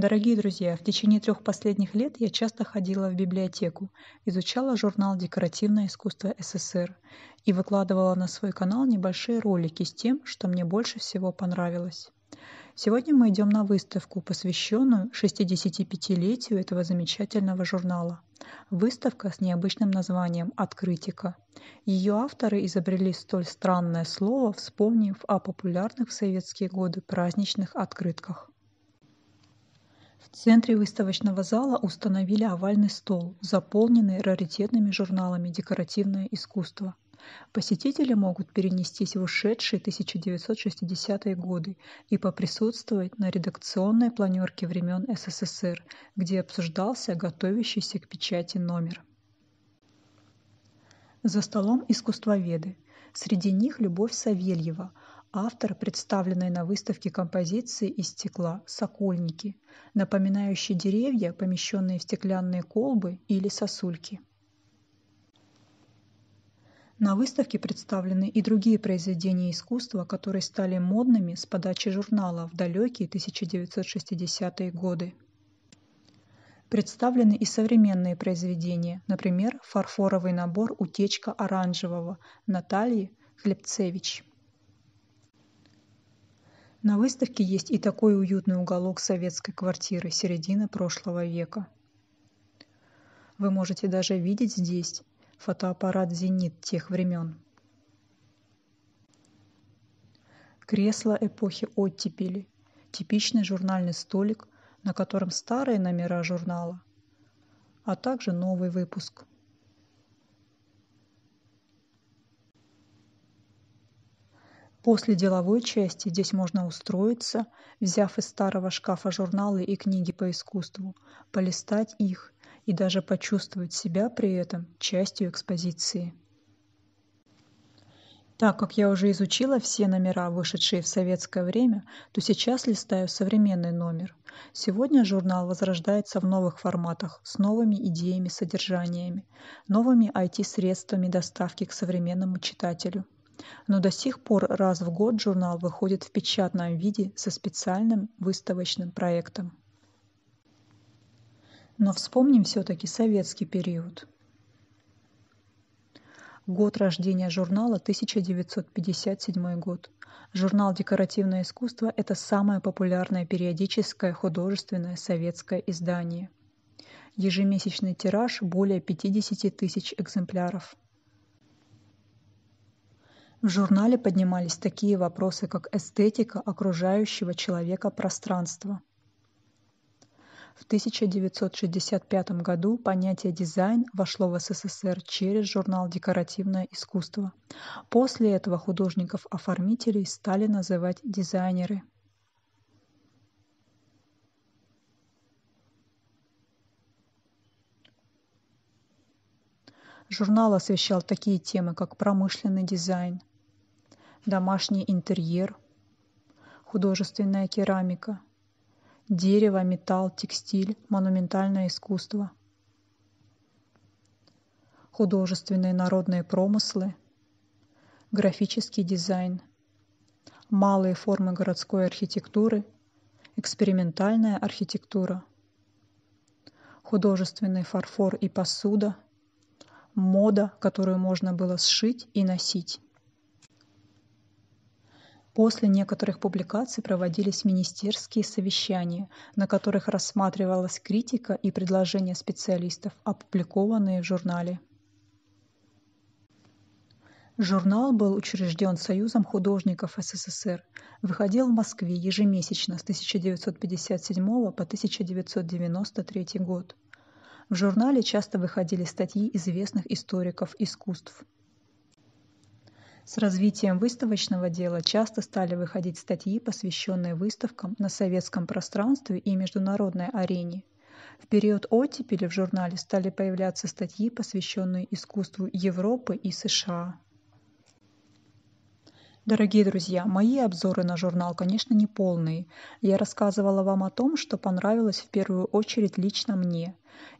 Дорогие друзья, в течение трех последних лет я часто ходила в библиотеку, изучала журнал «Декоративное искусство СССР» и выкладывала на свой канал небольшие ролики с тем, что мне больше всего понравилось. Сегодня мы идем на выставку, посвященную 65-летию этого замечательного журнала. Выставка с необычным названием «Открытика». Ее авторы изобрели столь странное слово, вспомнив о популярных в советские годы праздничных открытках – в центре выставочного зала установили овальный стол, заполненный раритетными журналами «Декоративное искусство». Посетители могут перенестись в ушедшие 1960-е годы и поприсутствовать на редакционной планерке времен СССР, где обсуждался готовящийся к печати номер. За столом искусствоведы. Среди них Любовь Савельева – Автор представленной на выставке композиции из стекла «Сокольники», напоминающей деревья, помещенные в стеклянные колбы или сосульки. На выставке представлены и другие произведения искусства, которые стали модными с подачи журнала в далекие 1960-е годы. Представлены и современные произведения, например, фарфоровый набор «Утечка оранжевого» Натальи Хлебцевич – на выставке есть и такой уютный уголок советской квартиры середины прошлого века. Вы можете даже видеть здесь фотоаппарат «Зенит» тех времен. Кресло эпохи оттепели, типичный журнальный столик, на котором старые номера журнала, а также новый выпуск – После деловой части здесь можно устроиться, взяв из старого шкафа журналы и книги по искусству, полистать их и даже почувствовать себя при этом частью экспозиции. Так как я уже изучила все номера, вышедшие в советское время, то сейчас листаю современный номер. Сегодня журнал возрождается в новых форматах, с новыми идеями, содержаниями, новыми IT-средствами доставки к современному читателю но до сих пор раз в год журнал выходит в печатном виде со специальным выставочным проектом. Но вспомним все-таки советский период. Год рождения журнала 1957 год. Журнал «Декоративное искусство» — это самое популярное периодическое художественное советское издание. Ежемесячный тираж — более 50 тысяч экземпляров. В журнале поднимались такие вопросы, как эстетика окружающего человека пространства. В 1965 году понятие «дизайн» вошло в СССР через журнал «Декоративное искусство». После этого художников-оформителей стали называть дизайнеры – Журнал освещал такие темы, как промышленный дизайн, домашний интерьер, художественная керамика, дерево, металл, текстиль, монументальное искусство, художественные народные промыслы, графический дизайн, малые формы городской архитектуры, экспериментальная архитектура, художественный фарфор и посуда – мода, которую можно было сшить и носить. После некоторых публикаций проводились министерские совещания, на которых рассматривалась критика и предложения специалистов, опубликованные в журнале. Журнал был учрежден Союзом художников СССР, выходил в Москве ежемесячно с 1957 по 1993 год. В журнале часто выходили статьи известных историков искусств. С развитием выставочного дела часто стали выходить статьи, посвященные выставкам на советском пространстве и международной арене. В период оттепели в журнале стали появляться статьи, посвященные искусству Европы и США. Дорогие друзья, мои обзоры на журнал, конечно, не полные. Я рассказывала вам о том, что понравилось в первую очередь лично мне.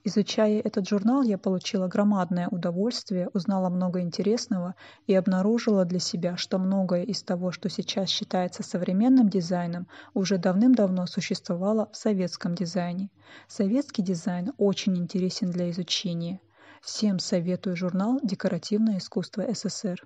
Изучая этот журнал, я получила громадное удовольствие, узнала много интересного и обнаружила для себя, что многое из того, что сейчас считается современным дизайном, уже давным-давно существовало в советском дизайне. Советский дизайн очень интересен для изучения. Всем советую журнал «Декоративное искусство СССР».